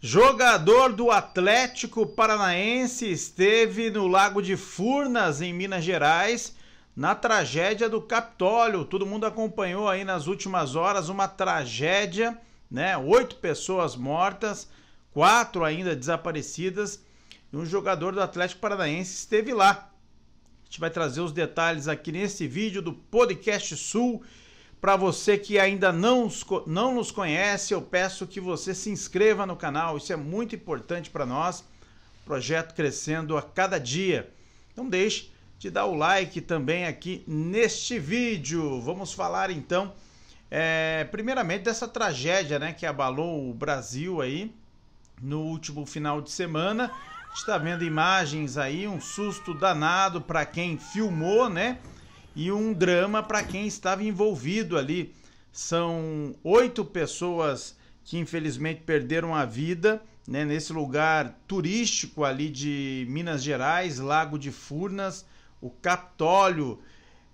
Jogador do Atlético Paranaense esteve no Lago de Furnas, em Minas Gerais, na tragédia do Capitólio. Todo mundo acompanhou aí nas últimas horas uma tragédia, né? Oito pessoas mortas, quatro ainda desaparecidas. E um jogador do Atlético Paranaense esteve lá. A gente vai trazer os detalhes aqui nesse vídeo do Podcast Sul. Para você que ainda não, não nos conhece, eu peço que você se inscreva no canal, isso é muito importante para nós. Projeto crescendo a cada dia. Não deixe de dar o like também aqui neste vídeo. Vamos falar então, é, primeiramente, dessa tragédia né, que abalou o Brasil aí no último final de semana. Está vendo imagens aí, um susto danado para quem filmou, né? e um drama para quem estava envolvido ali. São oito pessoas que infelizmente perderam a vida né, nesse lugar turístico ali de Minas Gerais, Lago de Furnas, o Capitólio.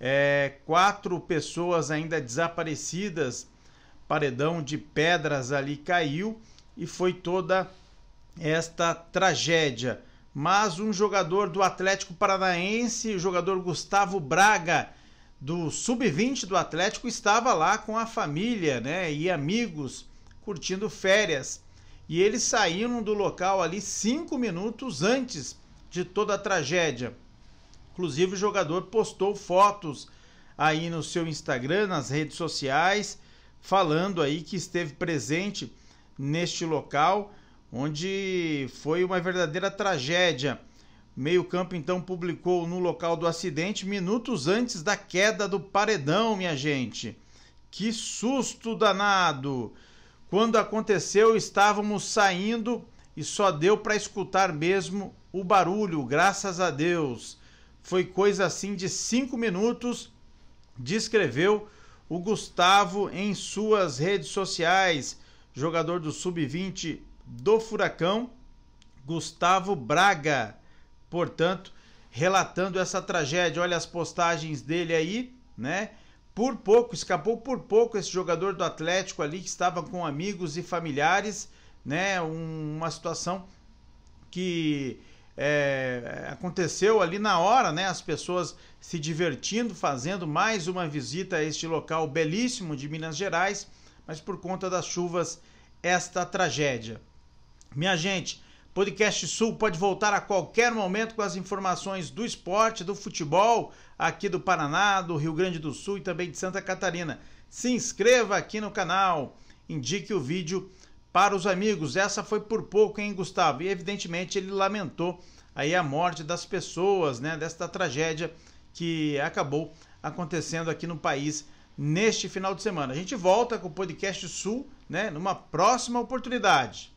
É, quatro pessoas ainda desaparecidas, paredão de pedras ali caiu e foi toda esta tragédia mas um jogador do Atlético Paranaense, o jogador Gustavo Braga, do sub-20 do Atlético, estava lá com a família, né, e amigos, curtindo férias. E eles saíram do local ali cinco minutos antes de toda a tragédia. Inclusive, o jogador postou fotos aí no seu Instagram, nas redes sociais, falando aí que esteve presente neste local onde foi uma verdadeira tragédia. Meio Campo então publicou no local do acidente minutos antes da queda do paredão, minha gente. Que susto danado! Quando aconteceu, estávamos saindo e só deu para escutar mesmo o barulho, graças a Deus. Foi coisa assim de cinco minutos, descreveu o Gustavo em suas redes sociais, jogador do Sub-20 do Furacão, Gustavo Braga. Portanto, relatando essa tragédia, olha as postagens dele aí, né? Por pouco, escapou por pouco esse jogador do Atlético ali que estava com amigos e familiares, né? Um, uma situação que é, aconteceu ali na hora, né? As pessoas se divertindo, fazendo mais uma visita a este local belíssimo de Minas Gerais, mas por conta das chuvas, esta tragédia. Minha gente, Podcast Sul pode voltar a qualquer momento com as informações do esporte, do futebol, aqui do Paraná, do Rio Grande do Sul e também de Santa Catarina. Se inscreva aqui no canal, indique o vídeo para os amigos. Essa foi por pouco, hein, Gustavo? E evidentemente ele lamentou aí a morte das pessoas, né, desta tragédia que acabou acontecendo aqui no país neste final de semana. A gente volta com o podcast Sul, né, numa próxima oportunidade.